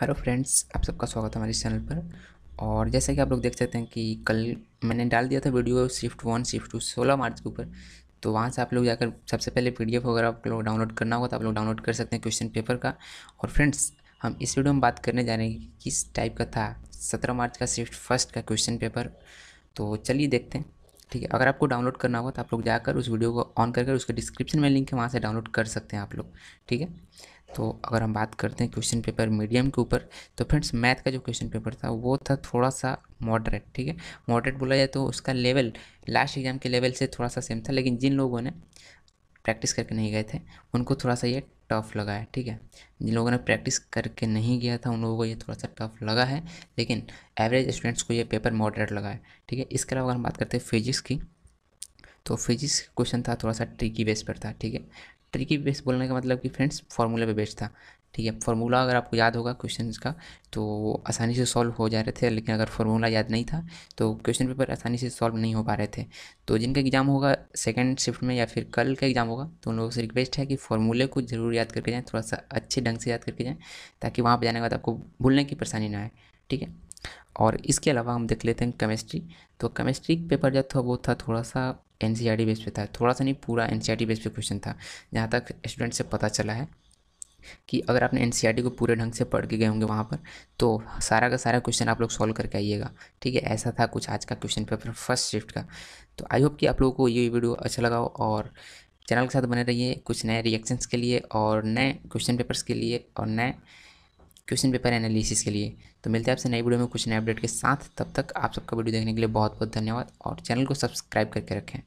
hello friends आप सबका स्वागत है हमारे चैनल पर और जैसा कि आप लोग देख सकते हैं कि कल मैंने डाल दिया था video shift one shift two सोलह मार्च के ऊपर तो वहाँ से आप लोग जाकर सबसे पहले पी वगैरह आप लोग डाउनलोड करना होगा तो आप लोग डाउनलोड कर सकते हैं क्वेश्चन पेपर का और फ्रेंड्स हम इस वीडियो में बात करने जा रहे हैं कि किस टाइप का था सत्रह मार्च का शिफ्ट फर्स्ट का क्वेश्चन पेपर तो चलिए देखते हैं ठीक है अगर आपको डाउनलोड करना होगा तो आप लोग जाकर उस वीडियो को ऑन करके उसके डिस्क्रिप्शन में लिंक है वहाँ से डाउनलोड कर सकते हैं आप लोग ठीक है तो अगर हम बात करते हैं क्वेश्चन पेपर मीडियम के ऊपर तो फ्रेंड्स मैथ का जो क्वेश्चन पेपर था वो था थोड़ा सा मॉडरेट ठीक है मॉडरेट बोला जाए तो उसका लेवल लास्ट एग्जाम के लेवल से थोड़ा सा सेम था लेकिन जिन लोगों ने प्रैक्टिस करके नहीं गए थे उनको थोड़ा सा ये टफ लगा है ठीक है जिन लोगों ने प्रैक्टिस करके नहीं गया था उन लोगों को ये थोड़ा सा टफ लगा है लेकिन एवरेज स्टूडेंट्स को ये पेपर मॉडरेट लगा है ठीक है इसके अलावा अगर हम बात करते हैं फिजिक्स की तो फिजिक्स क्वेश्चन था थोड़ा सा ट्रिकी बेस पर था ठीक है ट्रिकी बेस बोलने का मतलब कि फ्रेंड्स फार्मूला पे बेस्ड था ठीक है फार्मूला अगर आपको याद होगा क्वेश्चन का तो वो आसानी से सॉल्व हो जा रहे थे लेकिन अगर फार्मूला याद नहीं था तो क्वेश्चन पेपर आसानी से सॉल्व नहीं हो पा रहे थे तो जिनका एग्ज़ाम होगा सेकेंड शिफ्ट में या फिर कल का एग्ज़ाम होगा तो उन लोगों से रिक्वेस्ट है कि फार्मूले को ज़रूर याद करके जाएँ थोड़ा सा अच्छे ढंग से याद करके जाएँ ताकि वहाँ पर जाने के बाद आपको भूलने की परेशानी ना आए ठीक है और इसके अलावा हम देख लेते हैं केमिस्ट्री तो केमिस्ट्री पेपर जो था वो था थोड़ा सा एन सी बेस पे था थोड़ा सा नहीं पूरा एन सी बेस पे क्वेश्चन था जहाँ तक स्टूडेंट से पता चला है कि अगर आपने एन को पूरे ढंग से पढ़ के गए होंगे वहाँ पर तो सारा का सारा क्वेश्चन आप लोग सॉल्व करके आइएगा ठीक है ऐसा था कुछ आज का क्वेश्चन पेपर फर्स्ट शिफ्ट का तो आई होप कि आप लोगों को ये वीडियो अच्छा लगा और चैनल के साथ बने रहिए कुछ नए रिएक्शंस के लिए और नए क्वेश्चन पेपर्स के लिए और नए क्वेश्चन पेपर एनालिसिस के लिए तो मिलते हैं आपसे नई वीडियो में कुछ नए अपडेट के साथ तब तक आप सबका वीडियो देखने के लिए बहुत बहुत धन्यवाद और चैनल को सब्सक्राइब करके रखें